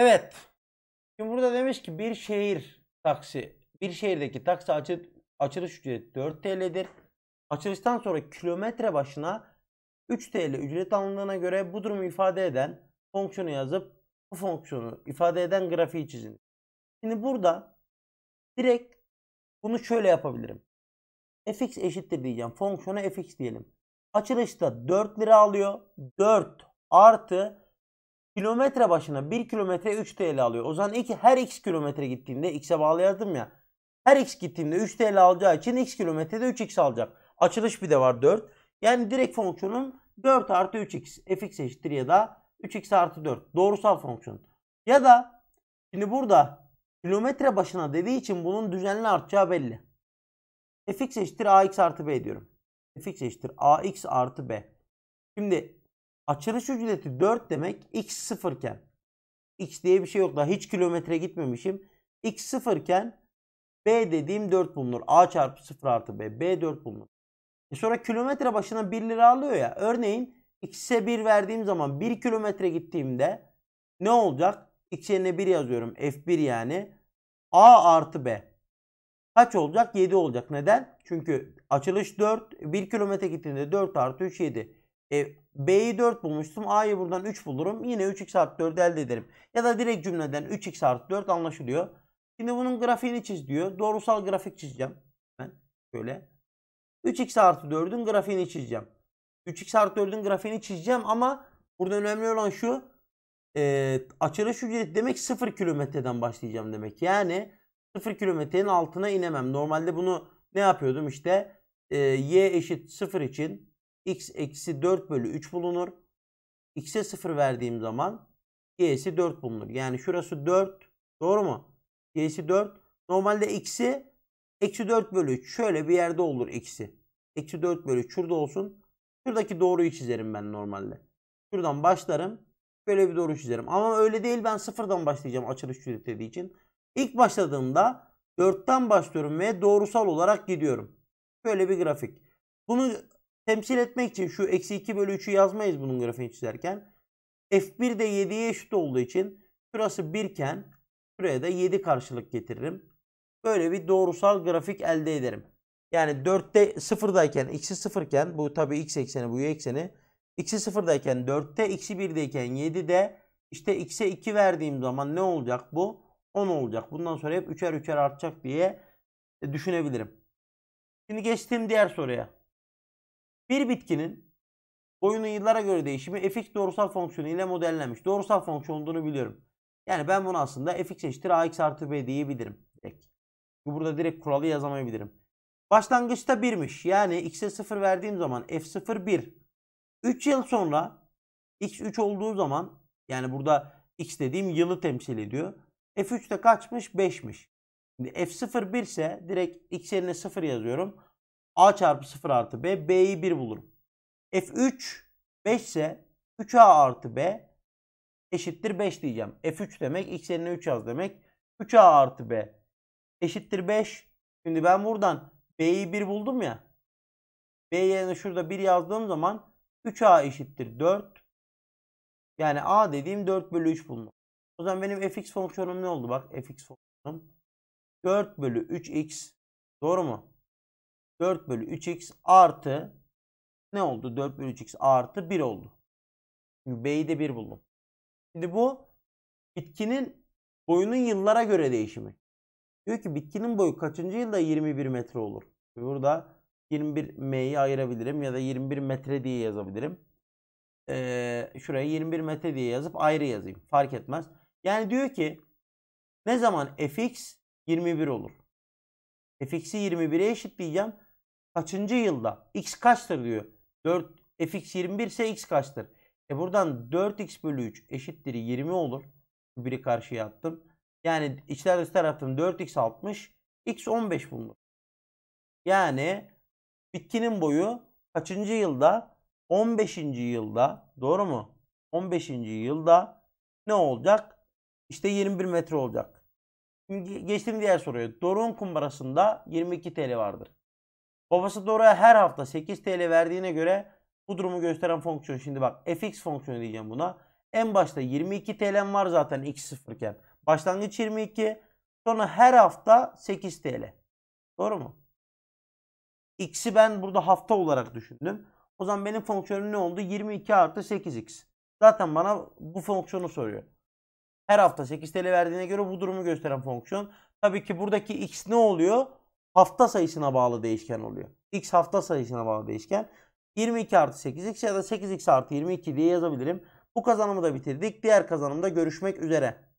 Evet. Şimdi burada demiş ki bir şehir taksi, bir şehirdeki taksi açı, açılış ücreti 4 TL'dir. Açılıştan sonra kilometre başına 3 TL ücret alındığına göre bu durumu ifade eden fonksiyonu yazıp bu fonksiyonu ifade eden grafiği çizin. Şimdi burada direkt bunu şöyle yapabilirim. fx eşittir diyeceğim. Fonksiyona fx diyelim. Açılışta 4 lira alıyor. 4 artı kilometre başına 1 kilometre 3 TL alıyor. O zaman iki, her x kilometre gittiğinde x'e bağlayardım ya. Her x gittiğinde 3 TL alacağı için x kilometrede 3x alacak. Açılış bir de var 4. Yani direkt fonksiyonun 4 artı 3x fx eşittir ya da 3x artı 4 doğrusal fonksiyon. Ya da şimdi burada kilometre başına dediği için bunun düzenli artacağı belli. fx eşittir ax artı b diyorum. fx eşittir ax artı b. Şimdi Açılış ücreti 4 demek x sıfırken x diye bir şey yok daha hiç kilometre gitmemişim. x sıfırken b dediğim 4 bulunur. a çarpı 0 artı b. b 4 bulunur. E sonra kilometre başına 1 lira alıyor ya. Örneğin x'e 1 verdiğim zaman 1 kilometre gittiğimde ne olacak? x yerine 1 yazıyorum. f1 yani. a artı b. Kaç olacak? 7 olacak. Neden? Çünkü açılış 4. 1 kilometre gittiğinde 4 artı 3 7. E, B'yi 4 bulmuştum. A'yı buradan 3 bulurum. Yine 3x artı 4 elde ederim. Ya da direkt cümleden 3x artı 4 anlaşılıyor. Şimdi bunun grafiğini çiz diyor. Doğrusal grafik çizeceğim. Ben şöyle. 3x artı 4'ün grafiğini çizeceğim. 3x artı 4'ün grafiğini çizeceğim ama burada önemli olan şu. E, açılış ücreti demek 0 kilometreden başlayacağım demek. Yani 0 kilometrenin altına inemem. Normalde bunu ne yapıyordum işte e, y eşit 0 için x eksi 4 bölü 3 bulunur. x'e 0 verdiğim zaman y'si 4 bulunur. Yani şurası 4 doğru mu? y'si 4. Normalde x'i eksi 4 bölü 3 şöyle bir yerde olur x'i. Eksi 4 bölü 3 şurada olsun. Şuradaki doğruyu çizerim ben normalde. Şuradan başlarım. Böyle bir doğru çizerim. Ama öyle değil ben sıfırdan başlayacağım açılış dediği için. İlk başladığımda 4'ten başlıyorum ve doğrusal olarak gidiyorum. Böyle bir grafik. Bunu temsil etmek için şu eksi 2 bölü 3'ü yazmayız bunun grafiğini çizerken. F1 de 7'ye eşit olduğu için şurası 1 iken şuraya da 7 karşılık getiririm. Böyle bir doğrusal grafik elde ederim. Yani 4'te 0'dayken x'i 0 iken bu tabii x ekseni bu y ekseni x'i 0'dayken 4'te x'i 1'deyken 7'de işte x'e 2 verdiğim zaman ne olacak bu? 10 olacak. Bundan sonra hep 3'er 3'er artacak diye e, düşünebilirim. Şimdi geçtiğim diğer soruya. Bir bitkinin boyunun yıllara göre değişimi fx doğrusal fonksiyonu ile modellenmiş. Doğrusal fonksiyon olduğunu biliyorum. Yani ben bunu aslında fx eşittir ax artı b diyebilirim. Direkt. Burada direkt kuralı yazamayabilirim. Başlangıçta 1'miş. Yani x'e 0 verdiğim zaman f0 1. 3 yıl sonra x 3 olduğu zaman yani burada x dediğim yılı temsil ediyor. f3 de kaçmış? 5'miş. Şimdi f0 1 ise direkt x yerine 0 yazıyorum a çarpı 0 artı b b'yi 1 bulurum. f3 5 ise 3a artı b eşittir 5 diyeceğim. f3 demek x yerine 3 yaz demek. 3a artı b eşittir 5. Şimdi ben buradan b'yi 1 buldum ya. b yerine şurada 1 yazdığım zaman 3a eşittir 4. Yani a dediğim 4 bölü 3 bulunur. O zaman benim fx fonksiyonum ne oldu? Bak fx fonksiyonum 4 bölü 3x doğru mu? 4 bölü 3x artı ne oldu? 4 bölü 3x artı 1 oldu. Şimdi b'yi de 1 buldum. Şimdi bu bitkinin boyunun yıllara göre değişimi. Diyor ki bitkinin boyu kaçıncı yılda 21 metre olur? Burada 21 m'yi ayırabilirim ya da 21 metre diye yazabilirim. Ee, şuraya 21 metre diye yazıp ayrı yazayım. Fark etmez. Yani diyor ki ne zaman fx 21 olur? fx'i 21'e eşitleyeceğim kaçıncı yılda? X kaçtır diyor. 4 fx 21 ise x kaçtır? E buradan 4x bölü 3 eşittir 20 olur. Biri karşıya attım. Yani içler dışlar attım 4x 60. X 15 bulunur. Yani bitkinin boyu kaçıncı yılda? 15. yılda doğru mu? 15. yılda ne olacak? İşte 21 metre olacak. Şimdi geçtim diğer soruya. Doruk'un kumbarasında 22 TL vardır. Babası Dora'ya her hafta 8 TL verdiğine göre bu durumu gösteren fonksiyon şimdi bak fx fonksiyonu diyeceğim buna. En başta 22 TL'm var zaten x0 iken. Başlangıç 22 sonra her hafta 8 TL. Doğru mu? X'i ben burada hafta olarak düşündüm. O zaman benim fonksiyonum ne oldu? 22 artı 8x. Zaten bana bu fonksiyonu soruyor. Her hafta 8 TL verdiğine göre bu durumu gösteren fonksiyon. Tabii ki buradaki x ne oluyor? hafta sayısına bağlı değişken oluyor. X hafta sayısına bağlı değişken. 22 artı 8x ya da 8x artı 22 diye yazabilirim. Bu kazanımı da bitirdik. Diğer kazanımda görüşmek üzere.